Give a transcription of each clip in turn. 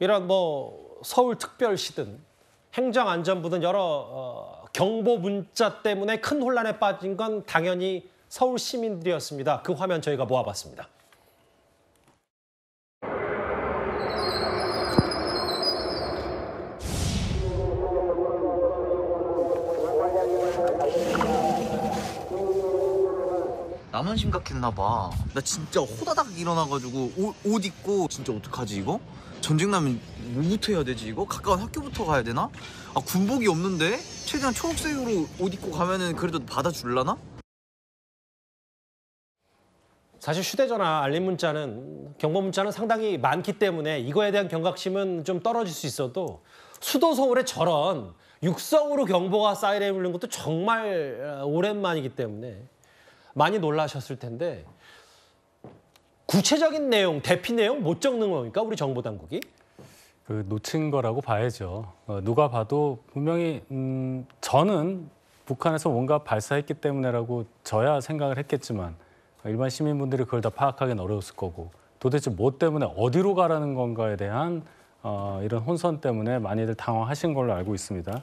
이런 뭐 서울특별시든 행정안전부든 여러 어, 경보 문자 때문에 큰 혼란에 빠진 건 당연히 서울 시민들이었습니다. 그 화면 저희가 모아봤습니다. 나만 심각했나봐 나 진짜 호다닥 일어나가지고 옷, 옷 입고 진짜 어떡하지 이거? 전쟁 나면 뭐부터 해야 되지 이거? 가까운 학교부터 가야 되나? 아 군복이 없는데? 최대한 초록색으로 옷 입고 가면은 그래도 받아줄라나? 사실 휴대전화 알림 문자는 경고 문자는 상당히 많기 때문에 이거에 대한 경각심은 좀 떨어질 수 있어도 수도 서울에 저런 육성으로 경보가 사이렌 울린 것도 정말 어, 오랜만이기 때문에 많이 놀라셨을 텐데 구체적인 내용, 대피 내용 못 적는 겁니까? 우리 정보당국이? 그 놓친 거라고 봐야죠. 어, 누가 봐도 분명히 음, 저는 북한에서 뭔가 발사했기 때문에라고 저야 생각을 했겠지만 일반 시민분들이 그걸 다 파악하기는 어려웠을 거고 도대체 뭐 때문에 어디로 가라는 건가에 대한 어, 이런 혼선 때문에 많이들 당황하신 걸로 알고 있습니다.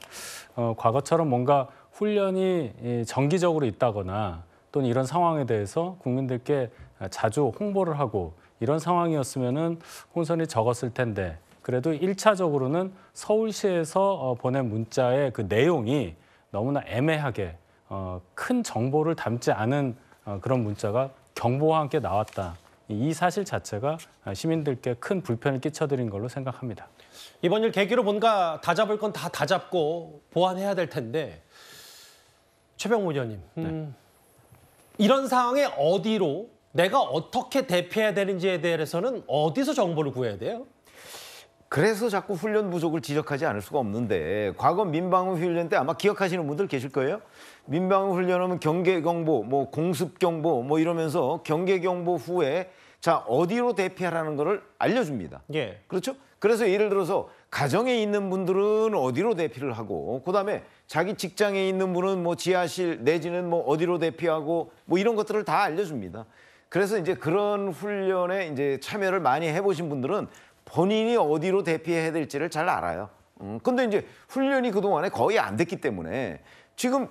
어, 과거처럼 뭔가 훈련이 정기적으로 있다거나 또는 이런 상황에 대해서 국민들께 자주 홍보를 하고 이런 상황이었으면은 혼선이 적었을 텐데 그래도 1차적으로는 서울시에서 어, 보낸 문자의 그 내용이 너무나 애매하게 어, 큰 정보를 담지 않은 어, 그런 문자가 경보와 함께 나왔다. 이 사실 자체가 시민들께 큰 불편을 끼쳐드린 걸로 생각합니다. 이번 일 계기로 뭔가 다 잡을 건다다 잡고 보완해야 될 텐데 최병호 의원님 음, 네. 이런 상황에 어디로 내가 어떻게 대피해야 되는지에 대해서는 어디서 정보를 구해야 돼요? 그래서 자꾸 훈련 부족을 지적하지 않을 수가 없는데 과거 민방위 훈련 때 아마 기억하시는 분들 계실 거예요. 민방위 훈련하면 경계 경보, 뭐 공습 경보 뭐 이러면서 경계 경보 후에 자 어디로 대피하라는 거를 알려줍니다. 예. 그렇죠? 그래서 예를 들어서 가정에 있는 분들은 어디로 대피를 하고 그다음에 자기 직장에 있는 분은 뭐 지하실 내지는 뭐 어디로 대피하고 뭐 이런 것들을 다 알려줍니다. 그래서 이제 그런 훈련에 이제 참여를 많이 해보신 분들은 본인이 어디로 대피해야 될지를 잘 알아요. 음, 근데 이제 훈련이 그동안에 거의 안 됐기 때문에 지금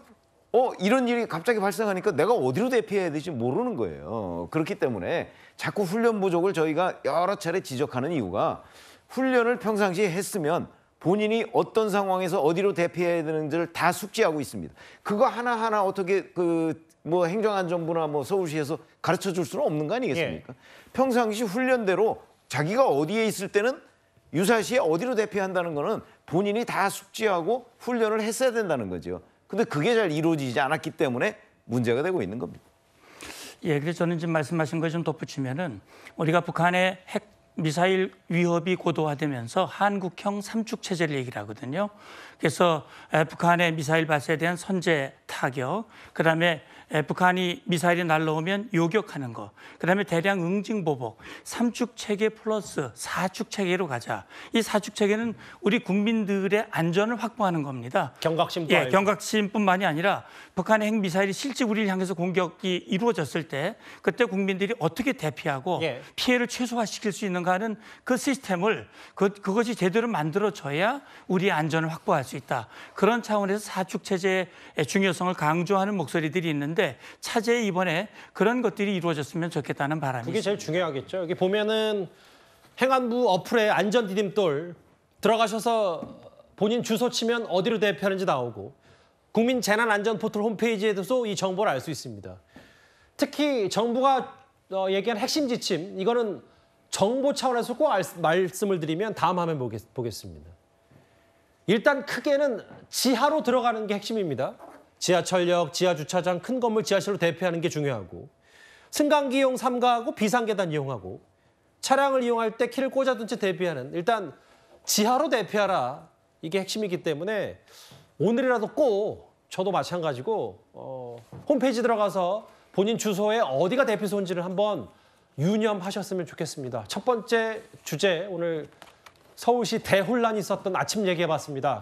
어 이런 일이 갑자기 발생하니까 내가 어디로 대피해야 될지 모르는 거예요. 그렇기 때문에 자꾸 훈련 부족을 저희가 여러 차례 지적하는 이유가 훈련을 평상시에 했으면 본인이 어떤 상황에서 어디로 대피해야 되는지를 다 숙지하고 있습니다. 그거 하나하나 어떻게 그 뭐 행정안전부나 뭐 서울시에서 가르쳐 줄 수는 없는 거 아니겠습니까? 예. 평상시 훈련대로 자기가 어디에 있을 때는 유사시에 어디로 대피한다는 거는 본인이 다 숙지하고 훈련을 했어야 된다는 거죠. 근데 그게 잘 이루어지지 않았기 때문에 문제가 되고 있는 겁니다. 예, 그래서 저는 지금 말씀하신 것에좀 덧붙이면은 우리가 북한의 핵 미사일 위협이 고도화되면서 한국형 삼축 체제를 얘기를 하거든요. 그래서 북한의 미사일 발사에 대한 선제 타격, 그다음에 북한이 미사일이 날라오면 요격하는 거, 그 다음에 대량 응징보복, 삼축 체계 플러스 사축 체계로 가자. 이 사축 체계는 우리 국민들의 안전을 확보하는 겁니다. 경각심도 예, 경각심뿐만이 아니라 북한의 핵 미사일이 실제 우리를 향해서 공격이 이루어졌을 때 그때 국민들이 어떻게 대피하고 예. 피해를 최소화시킬 수 있는가 하는 그 시스템을 그, 그것이 제대로 만들어져야 우리의 안전을 확보할 수 있다. 그런 차원에서 사축 체제의 중요성을 강조하는 목소리들이 있는데. 때 차제에 이번에 그런 것들이 이루어졌으면 좋겠다는 바람이 그게 제일 중요하겠죠. 여기 보면은 행안부 어플에 안전 디딤돌 들어가셔서 본인 주소 치면 어디로 대피하는지 나오고 국민 재난 안전 포털 홈페이지에도 이 정보를 알 수 있습니다. 특히 정부가 어, 얘기한 핵심 지침 이거는 정보 차원에서 꼭 말씀을 드리면 다음 화면 보겠습니다. 일단 크게는 지하로 들어가는 게 핵심입니다. 지하철역, 지하주차장, 큰 건물 지하실로 대피하는 게 중요하고 승강기용 삼가하고 비상계단 이용하고 차량을 이용할 때 키를 꽂아둔 채 대피하는 일단 지하로 대피하라 이게 핵심이기 때문에 오늘이라도 꼭 저도 마찬가지고 어, 홈페이지 들어가서 본인 주소에 어디가 대피소인지를 한번 유념하셨으면 좋겠습니다. 첫 번째 주제 오늘 서울시 대혼란이 있었던 아침 얘기해봤습니다.